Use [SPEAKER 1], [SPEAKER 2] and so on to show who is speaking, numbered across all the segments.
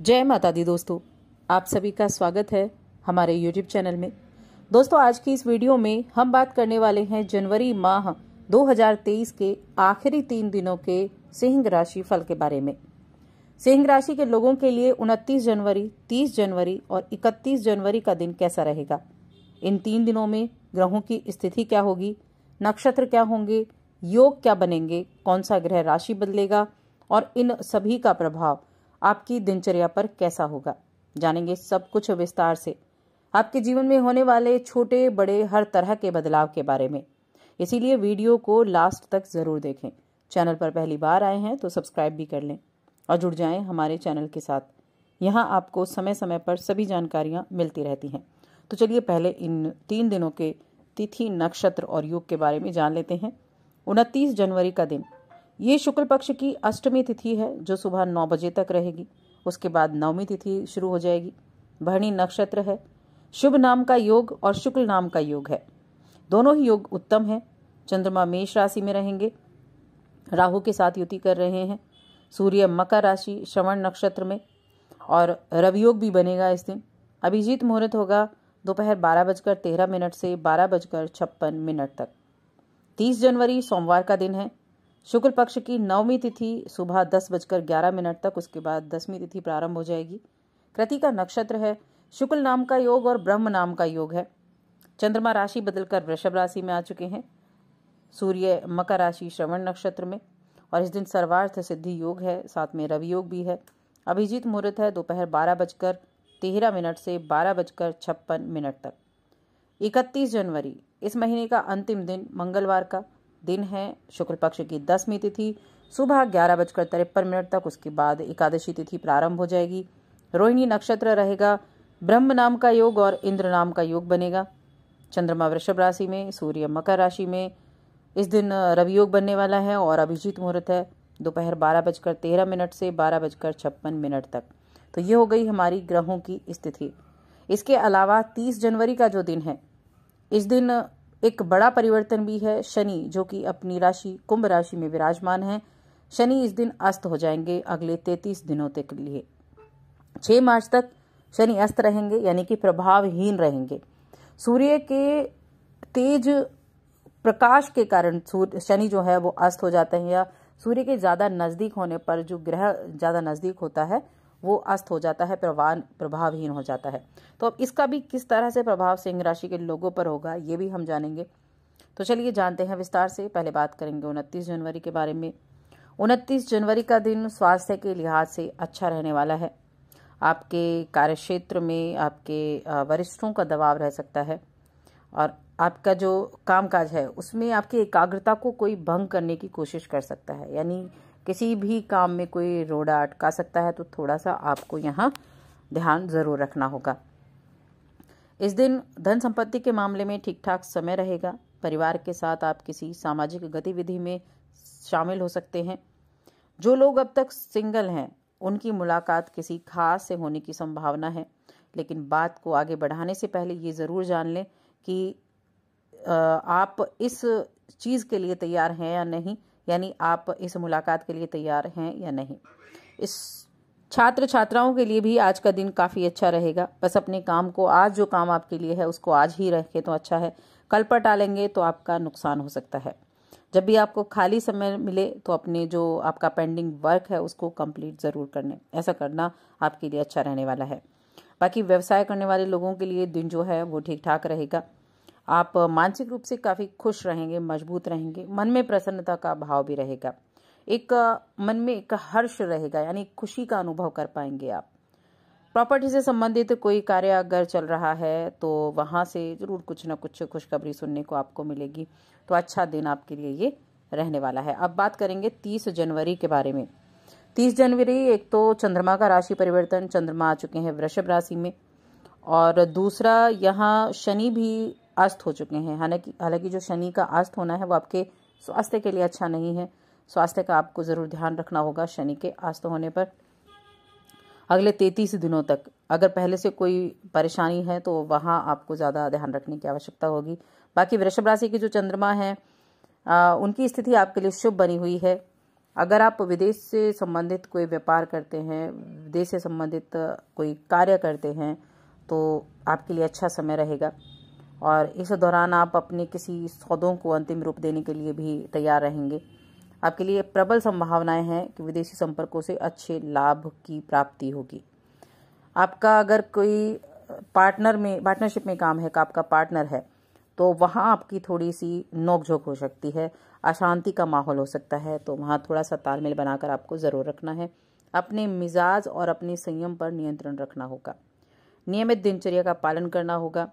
[SPEAKER 1] जय माता दी दोस्तों आप सभी का स्वागत है हमारे यूट्यूब चैनल में दोस्तों आज की इस वीडियो में हम बात करने वाले हैं जनवरी माह 2023 के आखिरी तीन दिनों के सिंह राशि फल के बारे में सिंह राशि के लोगों के लिए 29 जनवरी 30 जनवरी और 31 जनवरी का दिन कैसा रहेगा इन तीन दिनों में ग्रहों की स्थिति क्या होगी नक्षत्र क्या होंगे योग क्या बनेंगे कौन सा ग्रह राशि बदलेगा और इन सभी का प्रभाव आपकी दिनचर्या पर कैसा होगा जानेंगे सब कुछ विस्तार से आपके जीवन में होने वाले छोटे बड़े हर तरह के बदलाव के बारे में इसीलिए वीडियो को लास्ट तक ज़रूर देखें चैनल पर पहली बार आए हैं तो सब्सक्राइब भी कर लें और जुड़ जाएं हमारे चैनल के साथ यहाँ आपको समय समय पर सभी जानकारियां मिलती रहती हैं तो चलिए पहले इन तीन दिनों के तिथि नक्षत्र और योग के बारे में जान लेते हैं उनतीस जनवरी का दिन ये शुक्ल पक्ष की अष्टमी तिथि है जो सुबह नौ बजे तक रहेगी उसके बाद नवमी तिथि शुरू हो जाएगी भरणी नक्षत्र है शुभ नाम का योग और शुक्ल नाम का योग है दोनों ही योग उत्तम है चंद्रमा मेष राशि में रहेंगे राहु के साथ युति कर रहे हैं सूर्य मकर राशि श्रवण नक्षत्र में और रवियोग भी बनेगा इस दिन अभिजीत मुहूर्त होगा दोपहर बारह बजकर तेरह मिनट से बारह बजकर छप्पन मिनट तक तीस जनवरी सोमवार का दिन है शुक्ल पक्ष की नवमी तिथि सुबह दस बजकर ग्यारह मिनट तक उसके बाद दसवीं तिथि प्रारंभ हो जाएगी कृति का नक्षत्र है शुक्ल नाम का योग और ब्रह्म नाम का योग है चंद्रमा राशि बदलकर वृषभ राशि में आ चुके हैं सूर्य मकर राशि श्रवण नक्षत्र में और इस दिन सर्वार्थ सिद्धि योग है साथ में रवि योग भी है अभिजीत मुहूर्त है दोपहर बारह बजकर तेरह मिनट से बारह बजकर छप्पन मिनट तक इकतीस जनवरी इस महीने का अंतिम दिन मंगलवार का दिन है शुक्ल पक्ष की दसवीं तिथि सुबह ग्यारह बजकर तिरपन मिनट तक उसके बाद एकादशी तिथि प्रारंभ हो जाएगी रोहिणी नक्षत्र रहेगा ब्रह्म नाम का योग और इंद्र नाम का योग बनेगा चंद्रमा वृषभ राशि में सूर्य मकर राशि में इस दिन रवि योग बनने वाला है और अभिजीत मुहूर्त है दोपहर बारह बजकर तेरह मिनट से बारह बजकर छप्पन मिनट तक तो ये हो गई हमारी ग्रहों की स्थिति इसके अलावा तीस जनवरी का जो दिन है इस दिन एक बड़ा परिवर्तन भी है शनि जो कि अपनी राशि कुंभ राशि में विराजमान है शनि इस दिन अस्त हो जाएंगे अगले तैतीस दिनों तक लिए छह मार्च तक शनि अस्त रहेंगे यानी कि प्रभावहीन रहेंगे सूर्य के तेज प्रकाश के कारण शनि जो है वो अस्त हो जाते हैं या सूर्य के ज्यादा नजदीक होने पर जो ग्रह ज्यादा नजदीक होता है वो अस्त हो जाता है प्रवान प्रभावहीन हो जाता है तो अब इसका भी किस तरह से प्रभाव सिंह राशि के लोगों पर होगा ये भी हम जानेंगे तो चलिए जानते हैं विस्तार से पहले बात करेंगे उनतीस जनवरी के बारे में उनतीस जनवरी का दिन स्वास्थ्य के लिहाज से अच्छा रहने वाला है आपके कार्यक्षेत्र में आपके वरिष्ठों का दबाव रह सकता है और आपका जो कामकाज है उसमें आपकी एकाग्रता को कोई भंग करने की कोशिश कर सकता है यानी किसी भी काम में कोई रोड़ा अटका सकता है तो थोड़ा सा आपको यहाँ ध्यान ज़रूर रखना होगा इस दिन धन संपत्ति के मामले में ठीक ठाक समय रहेगा परिवार के साथ आप किसी सामाजिक गतिविधि में शामिल हो सकते हैं जो लोग अब तक सिंगल हैं उनकी मुलाकात किसी खास से होने की संभावना है लेकिन बात को आगे बढ़ाने से पहले ये ज़रूर जान लें कि आप इस चीज़ के लिए तैयार हैं या नहीं यानी आप इस मुलाकात के लिए तैयार हैं या नहीं इस छात्र छात्राओं के लिए भी आज का दिन काफ़ी अच्छा रहेगा बस अपने काम को आज जो काम आपके लिए है उसको आज ही रखें तो अच्छा है कल पर टालेंगे तो आपका नुकसान हो सकता है जब भी आपको खाली समय मिले तो अपने जो आपका पेंडिंग वर्क है उसको कंप्लीट ज़रूर करने ऐसा करना आपके लिए अच्छा रहने वाला है बाकी व्यवसाय करने वाले लोगों के लिए दिन जो है वो ठीक ठाक रहेगा आप मानसिक रूप से काफ़ी खुश रहेंगे मजबूत रहेंगे मन में प्रसन्नता का भाव भी रहेगा एक मन में एक हर्ष रहेगा यानी खुशी का अनुभव कर पाएंगे आप प्रॉपर्टी से संबंधित कोई कार्य अगर चल रहा है तो वहाँ से ज़रूर कुछ ना कुछ खुशखबरी सुनने को आपको मिलेगी तो अच्छा दिन आपके लिए ये रहने वाला है अब बात करेंगे तीस जनवरी के बारे में तीस जनवरी एक तो चंद्रमा का राशि परिवर्तन चंद्रमा आ चुके हैं वृषभ राशि में और दूसरा यहाँ शनि भी अस्त हो चुके हैं हालांकि हालांकि जो शनि का अस्त होना है वो आपके स्वास्थ्य के लिए अच्छा नहीं है स्वास्थ्य का आपको ज़रूर ध्यान रखना होगा शनि के अस्त होने पर अगले तैतीस दिनों तक अगर पहले से कोई परेशानी है तो वहाँ आपको ज़्यादा ध्यान रखने की आवश्यकता होगी बाकी वृषभ राशि के जो चंद्रमा हैं उनकी स्थिति आपके लिए शुभ बनी हुई है अगर आप विदेश से संबंधित कोई व्यापार करते हैं विदेश से संबंधित कोई कार्य करते हैं तो आपके लिए अच्छा समय रहेगा और इस दौरान आप अपने किसी सौदों को अंतिम रूप देने के लिए भी तैयार रहेंगे आपके लिए प्रबल संभावनाएं हैं कि विदेशी संपर्कों से अच्छे लाभ की प्राप्ति होगी आपका अगर कोई पार्टनर में पार्टनरशिप में काम है का आपका पार्टनर है तो वहाँ आपकी थोड़ी सी नोकझोंक हो सकती है अशांति का माहौल हो सकता है तो वहाँ थोड़ा सा तालमेल बनाकर आपको ज़रूर रखना है अपने मिजाज और अपने संयम पर नियंत्रण रखना होगा नियमित दिनचर्या का पालन करना होगा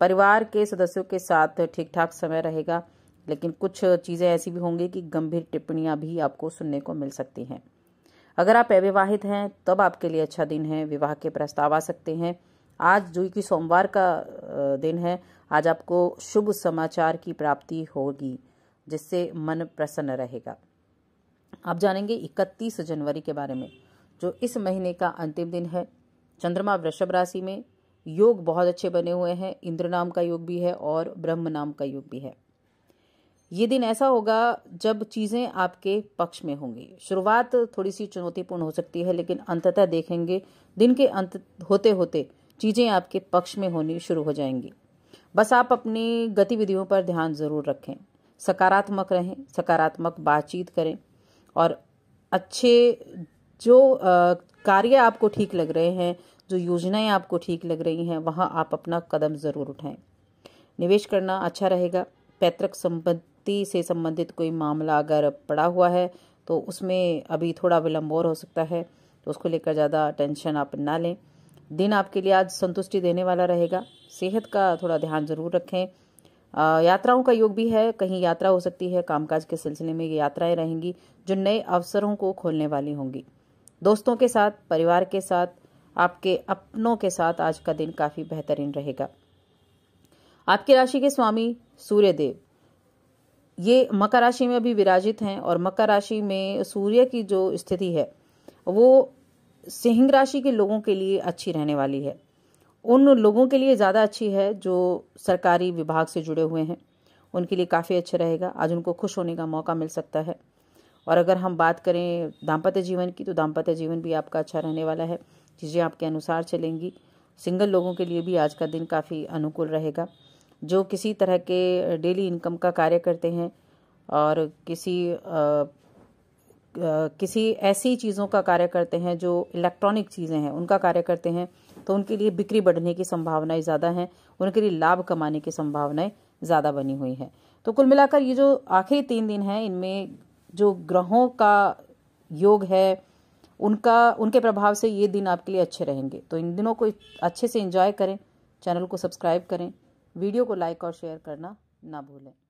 [SPEAKER 1] परिवार के सदस्यों के साथ ठीक ठाक समय रहेगा लेकिन कुछ चीज़ें ऐसी भी होंगी कि गंभीर टिप्पणियां भी आपको सुनने को मिल सकती हैं अगर आप अविवाहित हैं तब आपके लिए अच्छा दिन है विवाह के प्रस्ताव आ सकते हैं आज जो कि सोमवार का दिन है आज आपको शुभ समाचार की प्राप्ति होगी जिससे मन प्रसन्न रहेगा आप जानेंगे 31 जनवरी के बारे में जो इस महीने का अंतिम दिन है चंद्रमा वृषभ राशि में योग बहुत अच्छे बने हुए हैं इंद्र नाम का योग भी है और ब्रह्म नाम का योग भी है ये दिन ऐसा होगा जब चीज़ें आपके पक्ष में होंगी शुरुआत थोड़ी सी चुनौतीपूर्ण हो सकती है लेकिन अंततः देखेंगे दिन के अंत होते होते चीज़ें आपके पक्ष में होनी शुरू हो जाएंगी बस आप अपनी गतिविधियों पर ध्यान ज़रूर रखें सकारात्मक रहें सकारात्मक बातचीत करें और अच्छे जो कार्य आपको ठीक लग रहे हैं जो योजनाएं आपको ठीक लग रही हैं वहाँ आप अपना कदम ज़रूर उठाएं निवेश करना अच्छा रहेगा पैतृक संपत्ति से संबंधित कोई मामला अगर पड़ा हुआ है तो उसमें अभी थोड़ा विलम्ब और हो सकता है तो उसको लेकर ज़्यादा टेंशन आप ना लें दिन आपके लिए आज संतुष्टि देने वाला रहेगा सेहत का थोड़ा ध्यान ज़रूर रखें आ, यात्राओं का योग भी है कहीं यात्रा हो सकती है कामकाज के सिलसिले में ये यात्राएं रहेंगी जो नए अवसरों को खोलने वाली होंगी दोस्तों के साथ परिवार के साथ आपके अपनों के साथ आज का दिन काफी बेहतरीन रहेगा आपकी राशि के स्वामी सूर्यदेव ये मकर राशि में भी विराजित हैं और मकर राशि में सूर्य की जो स्थिति है वो सिंह राशि के लोगों के लिए अच्छी रहने वाली है उन लोगों के लिए ज़्यादा अच्छी है जो सरकारी विभाग से जुड़े हुए हैं उनके लिए काफ़ी अच्छा रहेगा आज उनको खुश होने का मौका मिल सकता है और अगर हम बात करें दाम्पत्य जीवन की तो दाम्पत्य जीवन भी आपका अच्छा रहने वाला है चीज़ें आपके अनुसार चलेंगी सिंगल लोगों के लिए भी आज का दिन काफ़ी अनुकूल रहेगा जो किसी तरह के डेली इनकम का कार्य करते हैं और किसी आ, आ, किसी ऐसी चीज़ों का कार्य करते हैं जो इलेक्ट्रॉनिक चीज़ें हैं उनका कार्य करते हैं तो उनके लिए बिक्री बढ़ने की संभावनाएं ज़्यादा हैं उनके लिए लाभ कमाने की संभावनाएं ज़्यादा बनी हुई हैं तो कुल मिलाकर ये जो आखिरी तीन दिन हैं इनमें जो ग्रहों का योग है उनका उनके प्रभाव से ये दिन आपके लिए अच्छे रहेंगे तो इन दिनों को अच्छे से इंजॉय करें चैनल को सब्सक्राइब करें वीडियो को लाइक और शेयर करना ना भूलें